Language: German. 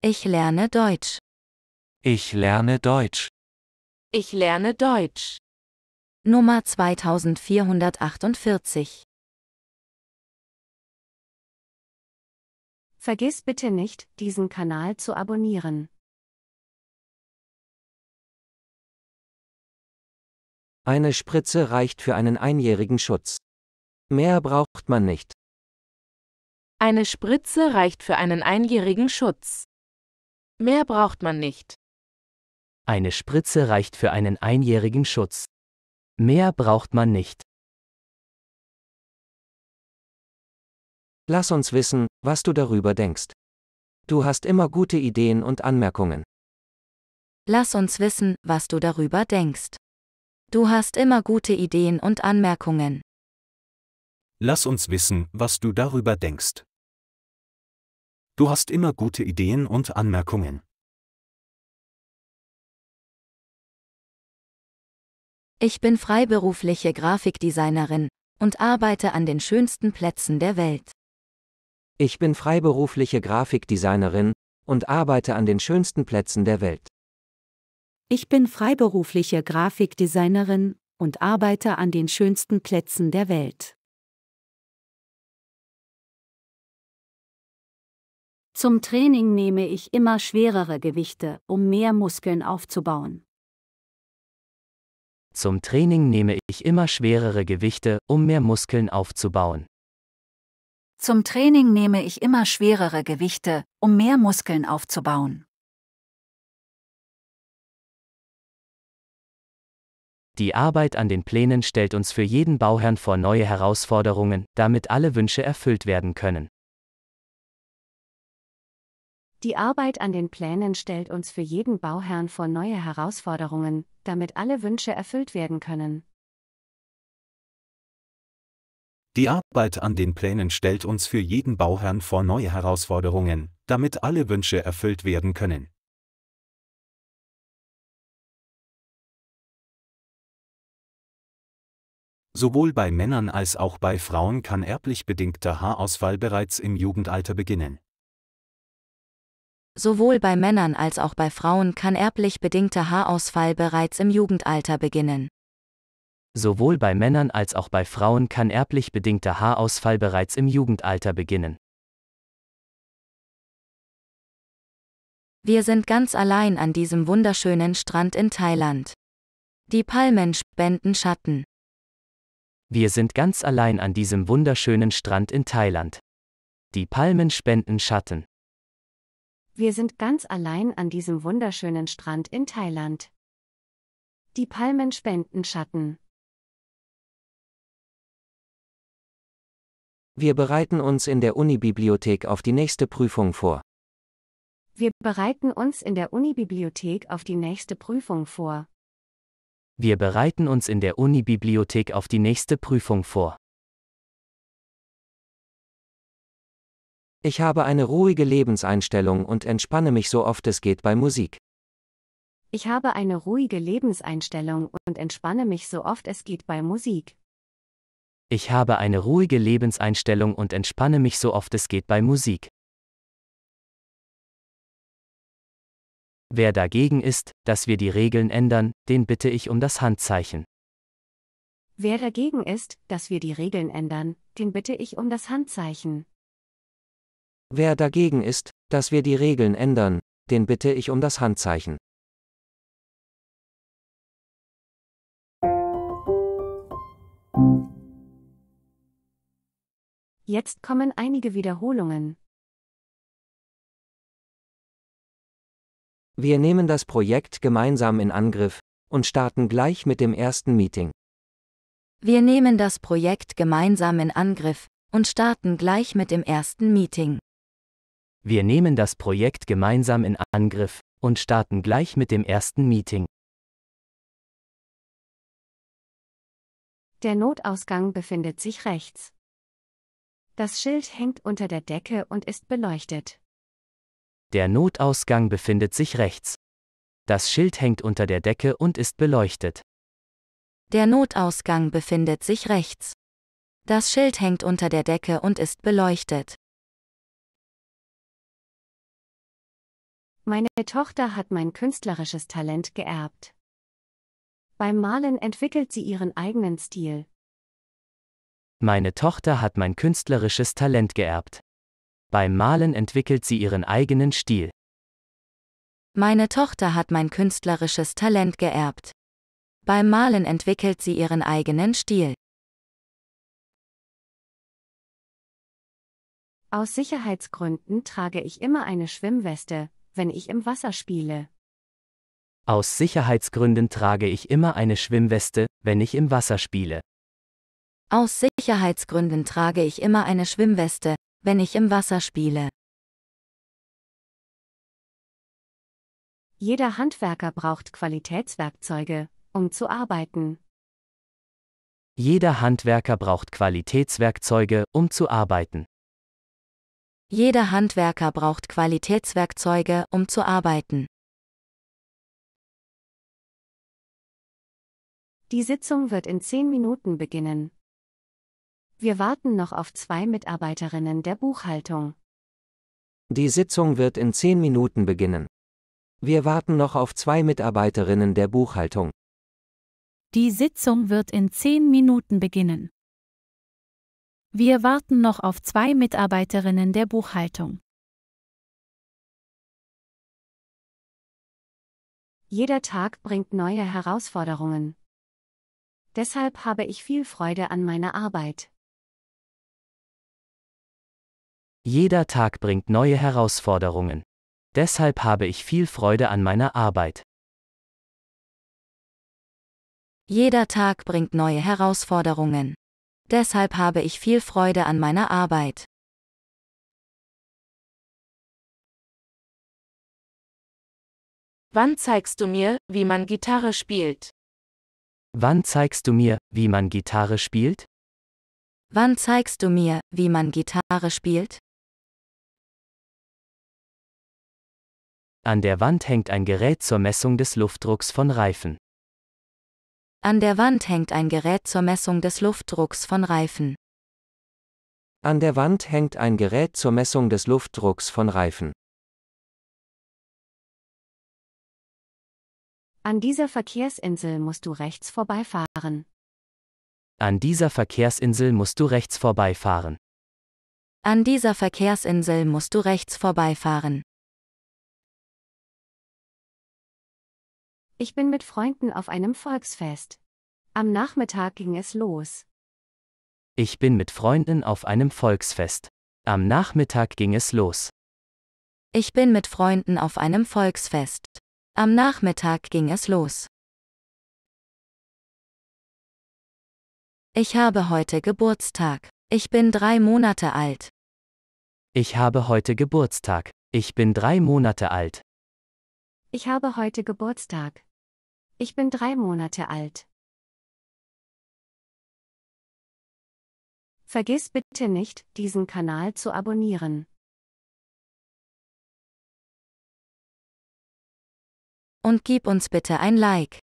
Ich lerne Deutsch. Ich lerne Deutsch. Ich lerne Deutsch. Nummer 2448. Vergiss bitte nicht, diesen Kanal zu abonnieren. Eine Spritze reicht für einen einjährigen Schutz. Mehr braucht man nicht. Eine Spritze reicht für einen einjährigen Schutz. Mehr braucht man nicht. Eine Spritze reicht für einen einjährigen Schutz. Mehr braucht man nicht. Lass uns wissen, was du darüber denkst. Du hast immer gute Ideen und Anmerkungen. Lass uns wissen, was du darüber denkst. Du hast immer gute Ideen und Anmerkungen. Lass uns wissen, was du darüber denkst. Du hast immer gute Ideen und Anmerkungen. Ich bin freiberufliche Grafikdesignerin und arbeite an den schönsten Plätzen der Welt. Ich bin freiberufliche Grafikdesignerin und arbeite an den schönsten Plätzen der Welt. Ich bin freiberufliche Grafikdesignerin und arbeite an den schönsten Plätzen der Welt. Zum Training nehme ich immer schwerere Gewichte, um mehr Muskeln aufzubauen. Zum Training nehme ich immer schwerere Gewichte, um mehr Muskeln aufzubauen. Zum Training nehme ich immer schwerere Gewichte, um mehr Muskeln aufzubauen. Die Arbeit an den Plänen stellt uns für jeden Bauherrn vor neue Herausforderungen, damit alle Wünsche erfüllt werden können. Die Arbeit an den Plänen stellt uns für jeden Bauherrn vor neue Herausforderungen, damit alle Wünsche erfüllt werden können. Die Arbeit an den Plänen stellt uns für jeden Bauherrn vor neue Herausforderungen, damit alle Wünsche erfüllt werden können. Sowohl bei Männern als auch bei Frauen kann erblich bedingter Haarausfall bereits im Jugendalter beginnen. Sowohl bei Männern als auch bei Frauen kann erblich bedingter Haarausfall bereits im Jugendalter beginnen. Sowohl bei Männern als auch bei Frauen kann erblich bedingter Haarausfall bereits im Jugendalter beginnen. Wir sind ganz allein an diesem wunderschönen Strand in Thailand. Die Palmen spenden Schatten. Wir sind ganz allein an diesem wunderschönen Strand in Thailand. Die Palmen spenden Schatten. Wir sind ganz allein an diesem wunderschönen Strand in Thailand. Die Palmen spenden Schatten. Wir bereiten uns in der Unibibliothek auf die nächste Prüfung vor. Wir bereiten uns in der Unibibliothek auf die nächste Prüfung vor. Wir bereiten uns in der Unibibliothek auf die nächste Prüfung vor. Ich habe eine ruhige Lebenseinstellung und entspanne mich so oft es geht bei Musik. Ich habe eine ruhige Lebenseinstellung und entspanne mich so oft es geht bei Musik. Ich habe eine ruhige Lebenseinstellung und entspanne mich so oft es geht bei Musik. Wer dagegen ist, dass wir die Regeln ändern, den bitte ich um das Handzeichen. Wer dagegen ist, dass wir die Regeln ändern, den bitte ich um das Handzeichen. Wer dagegen ist, dass wir die Regeln ändern, den bitte ich um das Handzeichen. Jetzt kommen einige Wiederholungen. Wir nehmen das Projekt gemeinsam in Angriff und starten gleich mit dem ersten Meeting. Wir nehmen das Projekt gemeinsam in Angriff und starten gleich mit dem ersten Meeting. Wir nehmen das Projekt gemeinsam in Angriff und starten gleich mit dem ersten Meeting. Der Notausgang befindet sich rechts. Das Schild hängt unter der Decke und ist beleuchtet. Der Notausgang befindet sich rechts. Das Schild hängt unter der Decke und ist beleuchtet. Der Notausgang befindet sich rechts. Das Schild hängt unter der Decke und ist beleuchtet. Meine Tochter hat mein künstlerisches Talent geerbt. Beim Malen entwickelt sie ihren eigenen Stil. Meine Tochter hat mein künstlerisches Talent geerbt. Beim Malen entwickelt sie ihren eigenen Stil. Meine Tochter hat mein künstlerisches Talent geerbt. Beim Malen entwickelt sie ihren eigenen Stil. Aus Sicherheitsgründen trage ich immer eine Schwimmweste, wenn ich im Wasser spiele. Aus Sicherheitsgründen trage ich immer eine Schwimmweste, wenn ich im Wasser spiele. Aus Sicherheitsgründen trage ich immer eine Schwimmweste, wenn ich im Wasser spiele. Jeder Handwerker braucht Qualitätswerkzeuge, um zu arbeiten. Jeder Handwerker braucht Qualitätswerkzeuge, um zu arbeiten. Jeder Handwerker braucht Qualitätswerkzeuge, um zu arbeiten. Die Sitzung wird in zehn Minuten beginnen. Wir warten noch auf zwei Mitarbeiterinnen der Buchhaltung. Die Sitzung wird in zehn Minuten beginnen. Wir warten noch auf zwei Mitarbeiterinnen der Buchhaltung. Die Sitzung wird in zehn Minuten beginnen. Wir warten noch auf zwei Mitarbeiterinnen der Buchhaltung. Jeder Tag bringt neue Herausforderungen. Deshalb habe ich viel Freude an meiner Arbeit. Jeder Tag bringt neue Herausforderungen. Deshalb habe ich viel Freude an meiner Arbeit. Jeder Tag bringt neue Herausforderungen. Deshalb habe ich viel Freude an meiner Arbeit. Wann zeigst du mir, wie man Gitarre spielt? Wann zeigst du mir, wie man Gitarre spielt? Wann zeigst du mir, wie man Gitarre spielt? An der Wand hängt ein Gerät zur Messung des Luftdrucks von Reifen. An der Wand hängt ein Gerät zur Messung des Luftdrucks von Reifen. An der Wand hängt ein Gerät zur Messung des Luftdrucks von Reifen. An dieser Verkehrsinsel musst du rechts vorbeifahren. An dieser Verkehrsinsel musst du rechts vorbeifahren. An dieser Verkehrsinsel musst du rechts vorbeifahren. Ich bin mit Freunden auf einem Volksfest. Am Nachmittag ging es los. Ich bin mit Freunden auf einem Volksfest. Am Nachmittag ging es los. Ich bin mit Freunden auf einem Volksfest. Am Nachmittag ging es los. Ich habe heute Geburtstag. Ich bin drei Monate alt. Ich habe heute Geburtstag. Ich bin drei Monate alt. Ich habe heute Geburtstag. Ich bin drei Monate alt. Vergiss bitte nicht, diesen Kanal zu abonnieren. Und gib uns bitte ein Like.